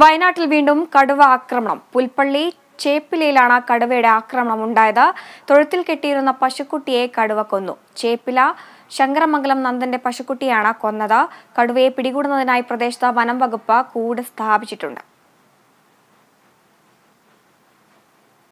വയനാട്ടിൽ വീണ്ടും കടുവ ആക്രമണം പുൽപ്പള്ളി ചേപ്പിലയിലാണ് കടുവയുടെ ആക്രമണം ഉണ്ടായത് തൊഴുത്തിൽ കെട്ടിയിരുന്ന പശുക്കുട്ടിയെ കടുവ കൊന്നു ചേപ്പില ശങ്കരമംഗലം നന്ദന്റെ പശുക്കുട്ടിയാണ് കൊന്നത് കടുവയെ പിടികൂടുന്നതിനായി പ്രദേശത്ത് വനം വകുപ്പ് കൂട് സ്ഥാപിച്ചിട്ടുണ്ട്